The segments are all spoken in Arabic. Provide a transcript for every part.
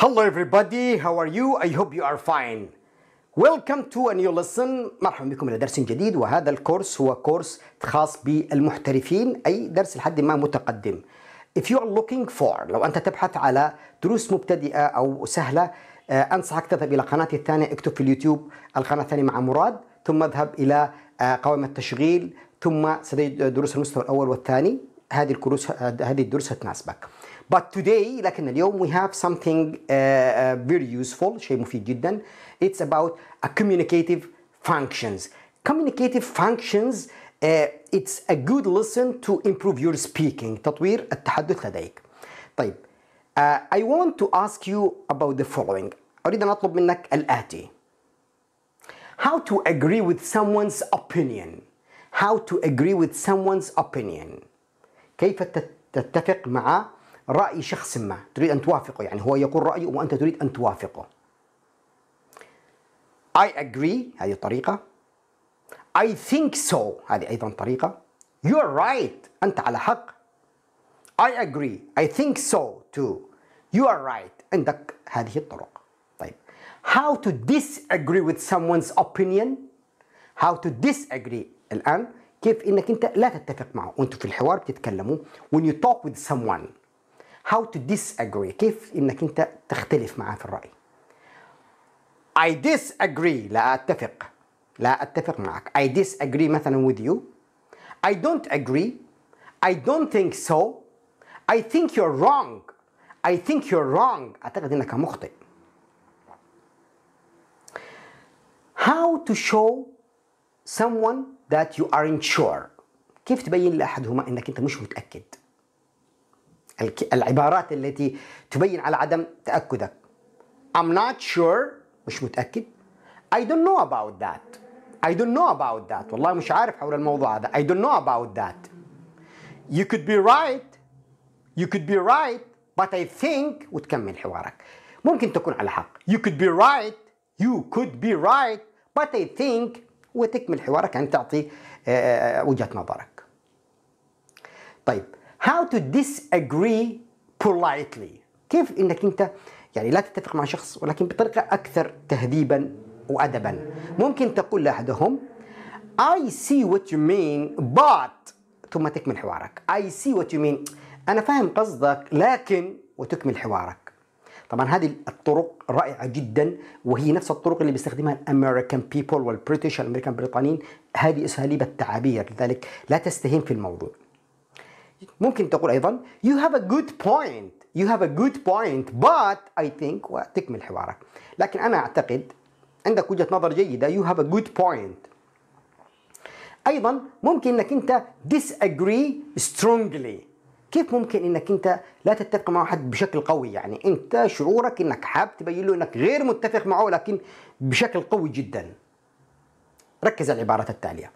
Hello everybody, how are you? I hope you are fine. Welcome to a new lesson. مرحبا بكم إلى درس جديد وهذا الكورس هو كورس خاص بالمحترفين أي درس لحد ما متقدم. If you are looking for لو أنت تبحث على دروس مبتدئة أو سهلة آه، أنصحك تذهب إلى قناتي الثانية اكتب في اليوتيوب القناة الثانية مع مراد ثم اذهب إلى آه، قوائم التشغيل ثم ستجد دروس المستوى الأول والثاني هذه الكروس هذه الدروس هتناسبك. but today لكن اليوم we have something uh, uh very useful شيء مفيد جدا it's about a communicative functions communicative functions uh, it's a good lesson to improve your speaking تطوير التحدث لديك طيب uh, I want to ask you about the following أريد أن أطلب منك الآتي how to agree with someone's opinion how to agree with someone's opinion كيف تتفق مع رأي شخص ما تريد أن توافقه يعني هو يقول رأيه وأنت تريد أن توافقه I agree هذه طريقة I think so هذه أيضا طريقة You're right أنت على حق I agree I think so too You are right عندك هذه الطرق طيب How to disagree with someone's opinion How to disagree الآن كيف انك انت لا تتفق معه وأنتم في الحوار بتتكلموا when you talk with someone how to disagree كيف انك انت تختلف معاه في الرأي I disagree لا أتفق لا أتفق معك I disagree مثلا with you I don't agree I don't think so I think you're wrong I think you're wrong أعتقد أنك مخطئ How to show someone that you aren't sure كيف تبين لأحدهما أنك أنت مش متأكد العبارات التي تبين على عدم تأكدك I'm not sure مش متأكد I don't know about that I don't know about that والله مش عارف حول الموضوع هذا I don't know about that You could be right You could be right But I think وتكمل حوارك ممكن تكون على حق You could be right You could be right But I think وتكمل حوارك أن تعطي وجهة نظرك طيب how to disagree politely كيف انك انت يعني لا تتفق مع شخص ولكن بطريقه اكثر تهذيبا وادبا ممكن تقول لاحدهم I see what you mean but ثم تكمل حوارك I see what you mean أنا فاهم قصدك لكن وتكمل حوارك طبعا هذه الطرق رائعة جدا وهي نفس الطرق اللي بيستخدمها الامريكان بيبول والبريتش الامريكان البريطانيين هذه أساليب التعابير لذلك لا تستهين في الموضوع ممكن تقول ايضا you have a good point you have a good point but I think وتكمل حوارك لكن انا اعتقد عندك وجهه نظر جيده you have a good point ايضا ممكن انك انت disagree strongly كيف ممكن انك انت لا تتفق مع احد بشكل قوي يعني انت شعورك انك حاب تبين له انك غير متفق معه لكن بشكل قوي جدا ركز على العبارات التاليه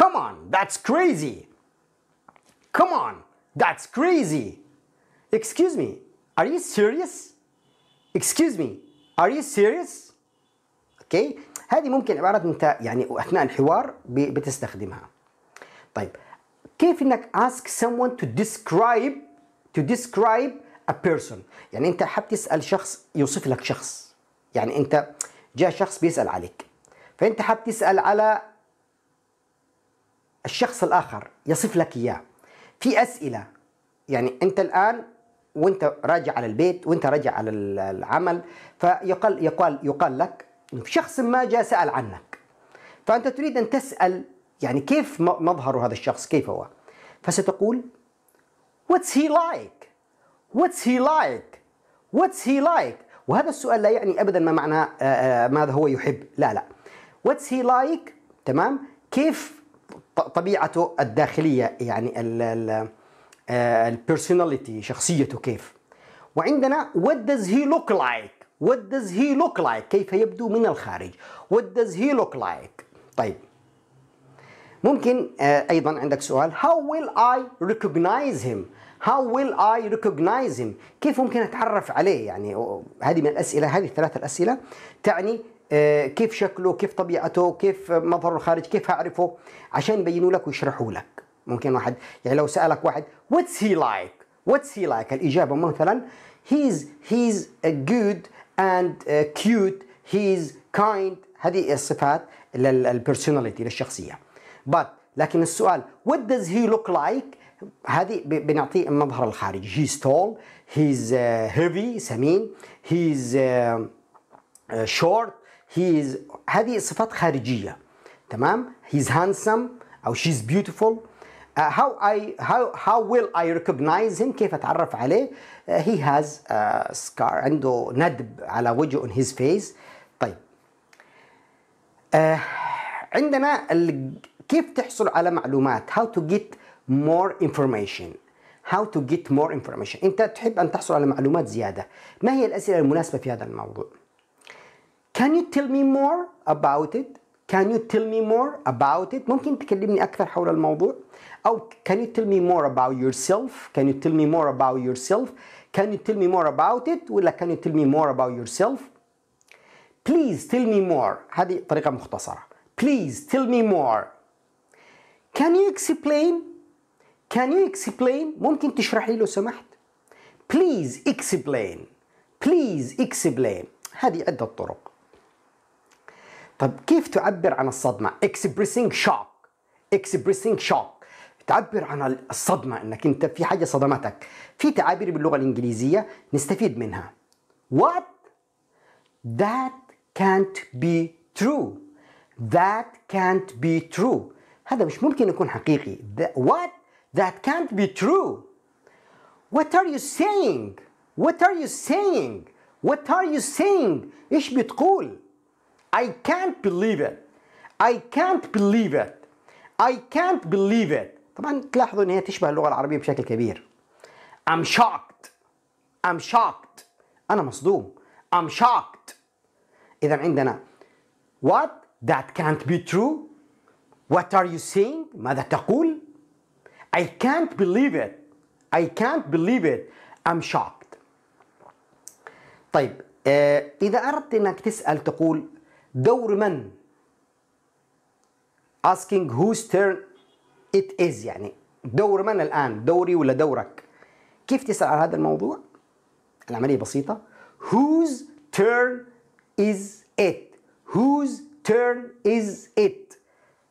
Come on that's crazy Come on, that's crazy. Excuse me, are you serious? Excuse me, are you serious? okay. هذه ممكن عبارات انت يعني اثناء الحوار بتستخدمها. طيب كيف انك ask someone to describe to describe a person يعني انت تسأل شخص يوصف لك شخص يعني انت جاء شخص بيسال عليك فانت تسأل على الشخص الاخر يصف لك اياه في اسئله يعني انت الان وانت راجع على البيت وانت راجع على العمل فيقال يقال يقال لك شخص ما جاء سال عنك فانت تريد ان تسال يعني كيف مظهر هذا الشخص كيف هو فستقول What's he like? What's he like? What's he like? وهذا السؤال لا يعني ابدا ما معنى آه، آه، ماذا هو يحب لا لا واتس هي لايك تمام كيف طبيعته الداخليه يعني البيرسوناليتي آه، شخصيته كيف وعندنا what does he look like what does he look like كيف يبدو من الخارج what does he look like طيب ممكن آه، ايضا عندك سؤال how will I recognize him how will I recognize him كيف ممكن اتعرف عليه يعني هذه من الاسئله هذه الثلاث الاسئله تعني آه، كيف شكله كيف طبيعته كيف مظهره الخارجي كيف اعرفه عشان يبينوا لك ويشرحوا لك ممكن واحد يعني لو سألك واحد واتس هي لايك واتس هي لايك الإجابة مثلا هيز هيز جود اند كيوت هيز كايند هذه الصفات للبرسوناليتي للشخصية بات لكن السؤال وات داز هي لوك لايك هذه بنعطيه المظهر الخارجي هيز تول هيز هيفي سمين هيز شورت uh, uh, هيز هذه صفات خارجية تمام هيز هانسم أو شيز بيوتيفول هاو اي هاو هاو how will I recognize كيف أتعرف عليه هي هاز سكار عنده ندب على وجهه اون هيز فيس طيب uh, عندنا ال... كيف تحصل على معلومات هاو تو جيت مور انفورميشن how to get more information انت تحب ان تحصل على معلومات زياده ما هي الاسئله المناسبه في هذا الموضوع Can you tell me more about it? Can you tell me more about it? ممكن تكلمني أكثر حول الموضوع؟ أو can you tell me more about yourself? Can you tell me more about yourself? Can you tell me more about it? ولا can you tell me more about yourself? Please tell me more. هذه طريقة مختصرة. Please tell me more. Can you explain? Can you explain? ممكن تشرحي لو سمحت؟ Please explain. Please explain. هذه عدة طرق. طب كيف تعبر عن الصدمة؟ expressing shock expressing shock تعبر عن الصدمة انك انت في حاجة صدمتك في تعابير باللغة الانجليزية نستفيد منها what that can't be true that can't be true هذا مش ممكن يكون حقيقي The, what that can't be true what are you saying what are you saying what are you saying ايش بتقول I can't believe it I can't believe it I can't believe it طبعا تلاحظوا ان هي تشبه اللغه العربيه بشكل كبير I'm shocked I'm shocked انا مصدوم I'm shocked اذا عندنا what that can't be true what are you saying ماذا تقول I can't believe it I can't believe it I'm shocked طيب إذا أردت أنك تسأل تقول دور من asking whose turn it is يعني دور من الآن دوري ولا دورك كيف تسأل على هذا الموضوع العملية بسيطة whose turn is it whose turn is it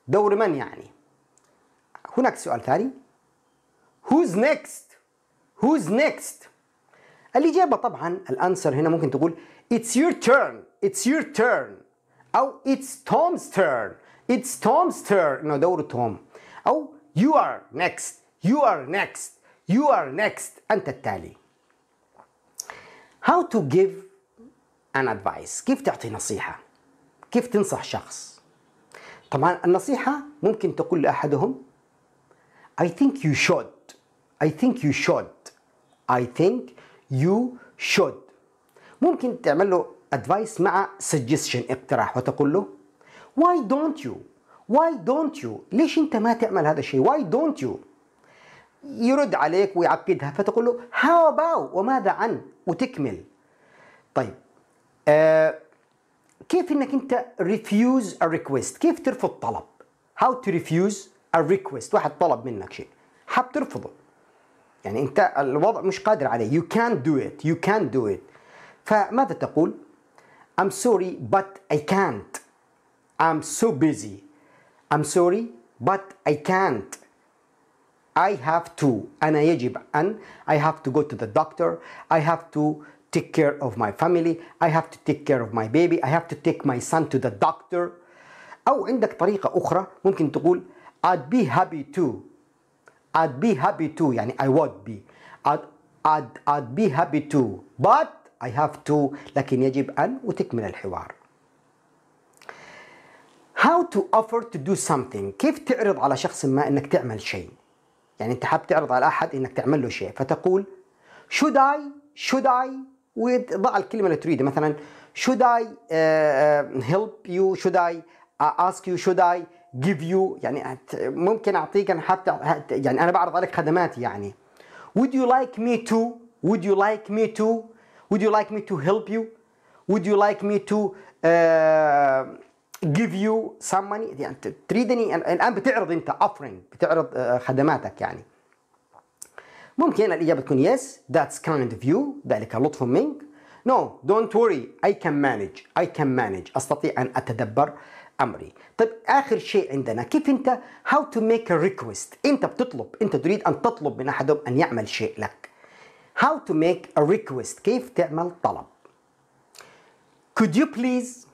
دور من يعني هناك سؤال ثاني who's next who's next الإجابة طبعا الأنسر هنا ممكن تقول it's your turn it's your turn أو It's Tom's turn It's Tom's turn إنه دوره توم أو You are next You are next You are next أنت التالي How to give an advice كيف تعطي نصيحة كيف تنصح شخص طبعا النصيحة ممكن تقول لأحدهم I think you should I think you should I think you should ممكن تعمل له ادفايس مع سجستشن اقتراح وتقول له why don't you why don't you ليش انت ما تعمل هذا الشيء why don't you يرد عليك ويعقدها فتقول له هاو about وماذا عن وتكمل طيب آه كيف انك انت ريفيوز ا ريكويست كيف ترفض طلب هاو تو ريفيوز ا ريكويست واحد طلب منك شيء حاب ترفضه يعني انت الوضع مش قادر عليه you can't do it you can't do it فماذا تقول I'm sorry, but I can't. I'm so busy. I'm sorry, but I can't. I have to. أنا يجب أن. I have to go to the doctor. I have to take care of my family. I have to take care of my baby. I have to take my son to the doctor. أو عندك طريقة أخرى ممكن تقول I'd be happy to. I'd be happy to يعني I would be. I'd, I'd, I'd be happy to. But I have to لكن يجب أن وتكمل الحوار How to offer to do something كيف تعرض على شخص ما أنك تعمل شيء يعني أنت حاب تعرض على أحد أنك تعمل له شيء فتقول should I should I وضع الكلمة اللي تريدها مثلا should I uh, uh help you should I uh, ask you should I give you يعني ممكن أعطيك أنا حاب يعني أنا بعرض عليك خدماتي يعني would you like me to would you like me to Would you like me to help you? Would you like me to uh, give you some money يعني تريدني الان بتعرض انت offering بتعرض آه، خدماتك يعني ممكن الاجابه تكون yes that's kind of you ذلك لطف منك no don't worry I can manage I can manage استطيع ان اتدبر امري طيب اخر شيء عندنا كيف انت how to make a request انت بتطلب انت تريد ان تطلب من احدهم ان يعمل شيء لك how to make a request كيف تعمل طلب could you please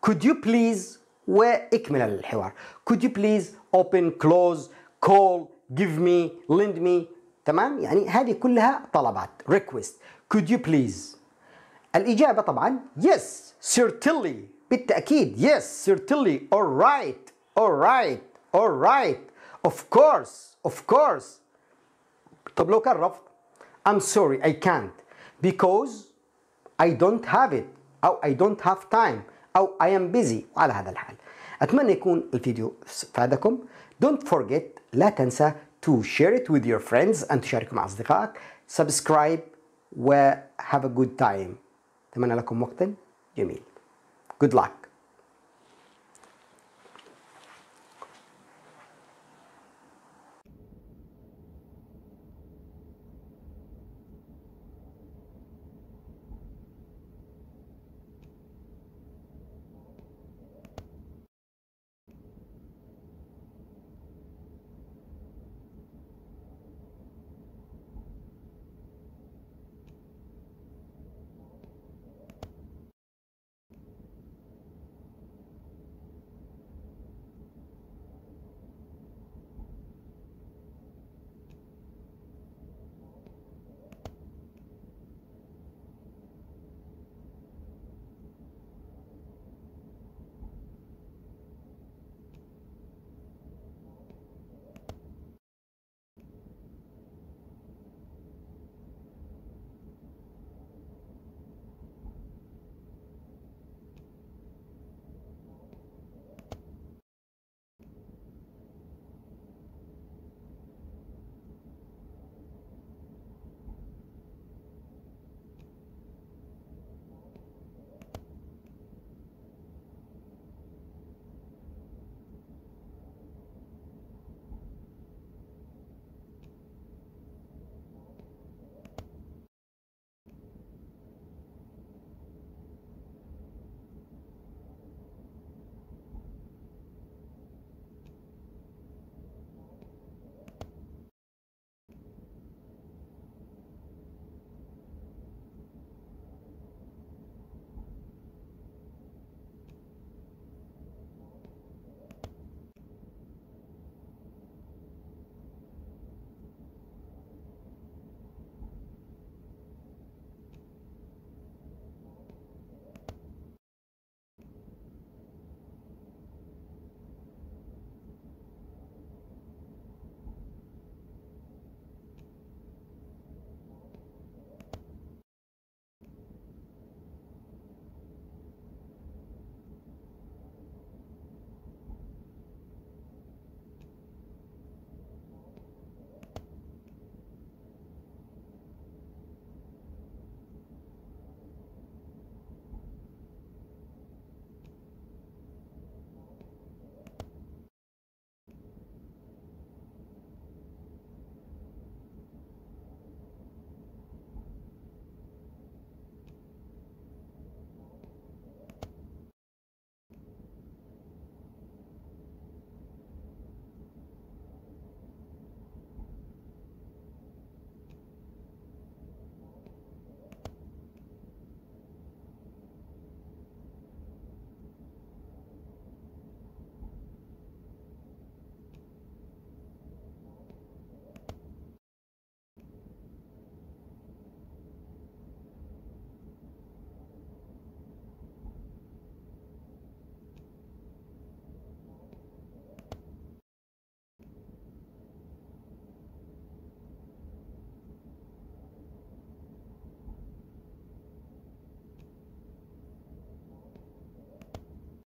could you please واكمل الحوار could you please open close call give me lend me تمام يعني هذه كلها طلبات request could you please الإجابة طبعا yes certainly بالتأكيد yes certainly alright alright alright of course of course طب لو كان رفض I'm sorry, I can't because I don't have it أو I don't have time أو I am busy وعلى هذا الحال أتمنى يكون الفيديو فادكم Don't forget لا تنسى to share it with your friends أن تشاركوا مع أصدقائك subscribe و have a good time أتمنى لكم وقت جميل Good luck